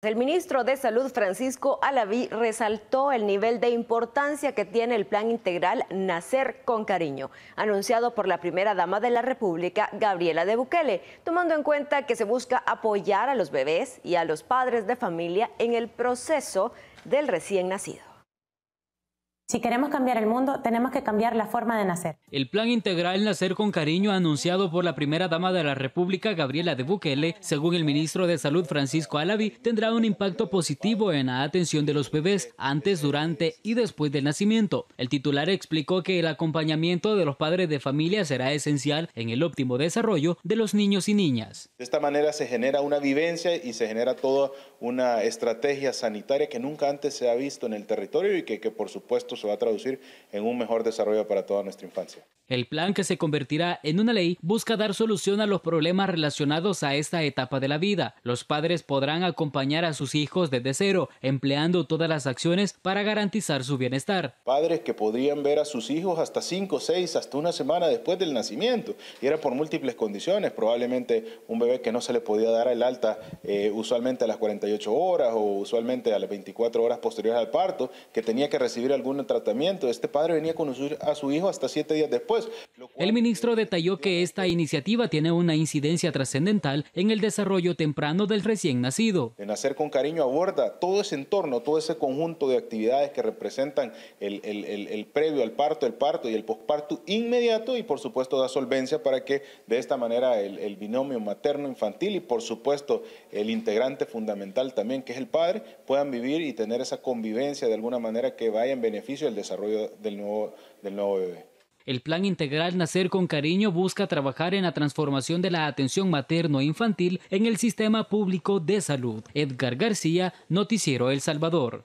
El ministro de Salud Francisco Alaví resaltó el nivel de importancia que tiene el plan integral Nacer con Cariño, anunciado por la primera dama de la República, Gabriela de Bukele, tomando en cuenta que se busca apoyar a los bebés y a los padres de familia en el proceso del recién nacido. Si queremos cambiar el mundo, tenemos que cambiar la forma de nacer. El plan integral Nacer con Cariño, anunciado por la primera dama de la República, Gabriela de Bukele, según el ministro de Salud Francisco Alavi, tendrá un impacto positivo en la atención de los bebés antes, durante y después del nacimiento. El titular explicó que el acompañamiento de los padres de familia será esencial en el óptimo desarrollo de los niños y niñas. De esta manera se genera una vivencia y se genera toda una estrategia sanitaria que nunca antes se ha visto en el territorio y que, que por supuesto se va a traducir en un mejor desarrollo para toda nuestra infancia. El plan que se convertirá en una ley busca dar solución a los problemas relacionados a esta etapa de la vida. Los padres podrán acompañar a sus hijos desde cero, empleando todas las acciones para garantizar su bienestar. Padres que podrían ver a sus hijos hasta 5, seis, hasta una semana después del nacimiento, y era por múltiples condiciones, probablemente un bebé que no se le podía dar el alta eh, usualmente a las 48 horas o usualmente a las 24 horas posteriores al parto, que tenía que recibir algún tratamiento. Este padre venía a conocer a su hijo hasta siete días después. El ministro detalló que esta iniciativa tiene una incidencia trascendental en el desarrollo temprano del recién nacido. En Hacer con Cariño aborda todo ese entorno, todo ese conjunto de actividades que representan el, previo al parto, el parto y el posparto inmediato y por supuesto da solvencia para que de esta manera el binomio materno-infantil y por supuesto el integrante fundamental también que es el padre puedan vivir y tener esa convivencia de alguna manera que vaya en beneficio el desarrollo del nuevo bebé. El plan integral Nacer con Cariño busca trabajar en la transformación de la atención materno-infantil en el sistema público de salud. Edgar García, Noticiero El Salvador.